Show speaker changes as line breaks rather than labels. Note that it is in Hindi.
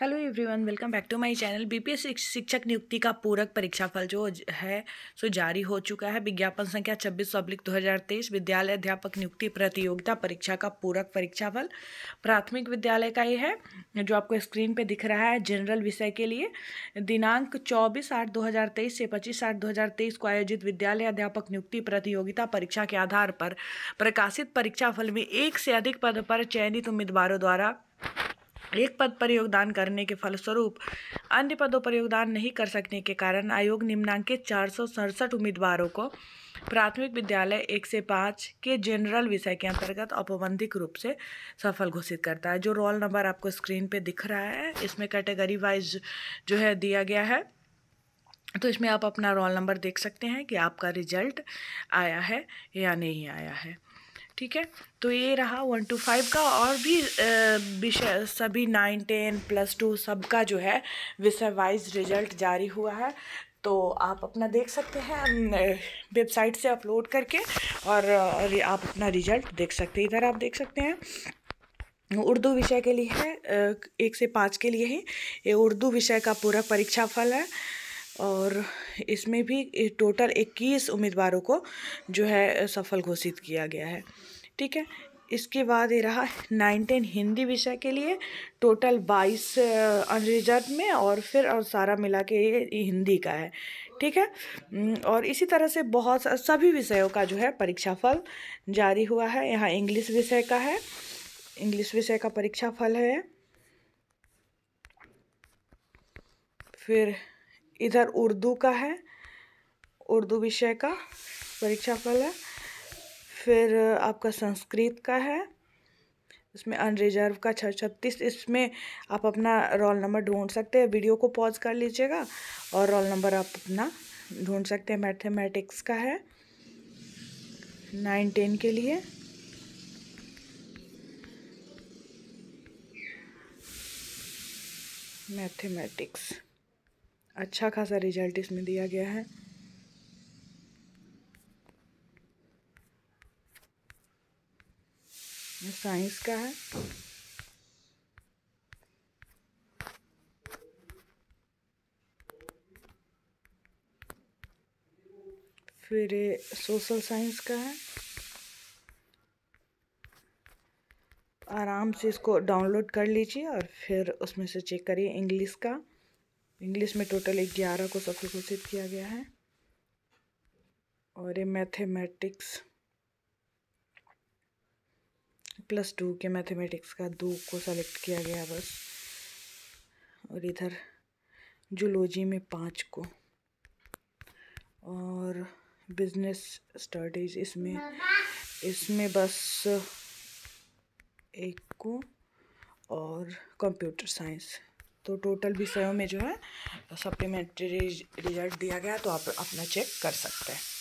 hello everyone welcome back to my channel BPS शिक्षक नियुक्ति का पूरक परीक्षा फल जो है सो जारी हो चुका है विज्ञापन संख्या छब्बीस पब्लिक दो विद्यालय अध्यापक नियुक्ति प्रतियोगिता परीक्षा का पूरक परीक्षा फल प्राथमिक विद्यालय का ये है जो आपको स्क्रीन पे दिख रहा है जनरल विषय के लिए दिनांक चौबीस आठ दो से पच्चीस आठ दो को आयोजित विद्यालय अध्यापक नियुक्ति प्रतियोगिता परीक्षा के आधार पर प्रकाशित परीक्षा फल में एक से अधिक पद पर चयनित उम्मीदवारों द्वारा एक पद पर योगदान करने के फलस्वरूप अन्य पदों पर योगदान नहीं कर सकने के कारण आयोग निम्नांकित चार उम्मीदवारों को प्राथमिक विद्यालय एक से पाँच के जनरल विषय के अंतर्गत औपबंधिक रूप से सफल घोषित करता है जो रोल नंबर आपको स्क्रीन पे दिख रहा है इसमें कैटेगरी वाइज जो है दिया गया है तो इसमें आप अपना रोल नंबर देख सकते हैं कि आपका रिजल्ट आया है या नहीं आया है ठीक है तो ये रहा वन टू फाइव का और भी विषय सभी नाइन टेन प्लस टू सबका जो है विषय वाइज रिजल्ट जारी हुआ है तो आप अपना देख सकते हैं वेबसाइट से अपलोड करके और आप अपना रिजल्ट देख सकते हैं इधर आप देख सकते हैं उर्दू विषय के लिए है एक से पाँच के लिए ही ये उर्दू विषय का पूरा परीक्षा फल है और इसमें भी टोटल इक्कीस उम्मीदवारों को जो है सफल घोषित किया गया है ठीक है इसके बाद ये रहा नाइनटीन हिंदी विषय के लिए टोटल बाईस अनरिजर्व में और फिर और सारा मिला के ये हिंदी का है ठीक है और इसी तरह से बहुत सभी विषयों का जो है परीक्षाफल जारी हुआ है यहाँ इंग्लिश विषय का है इंग्लिश विषय का परीक्षाफल है फिर इधर उर्दू का है उर्दू विषय का परीक्षा फल है फिर आपका संस्कृत का है उसमें अनरिजर्व का छः छत्तीस इसमें आप अपना रोल नंबर ढूंढ सकते हैं वीडियो को पॉज कर लीजिएगा और रोल नंबर आप अपना ढूंढ सकते हैं मैथमेटिक्स का है नाइन टेन के लिए मैथमेटिक्स अच्छा खासा रिजल्ट इसमें दिया गया है साइंस का है फिर सोशल साइंस का है आराम से इसको डाउनलोड कर लीजिए और फिर उसमें से चेक करिए इंग्लिश का इंग्लिश में टोटल ग्यारह को सफल घोषित किया गया है और ये मैथमेटिक्स प्लस टू के मैथमेटिक्स का दो को सेलेक्ट किया गया बस और इधर जुलोजी में पाँच को और बिजनेस स्टडीज़ इसमें इसमें बस एक को और कंप्यूटर साइंस तो टोटल विषयों में जो है सप्लीमेंट्री रिजल्ट दिया गया तो आप अपना चेक कर सकते हैं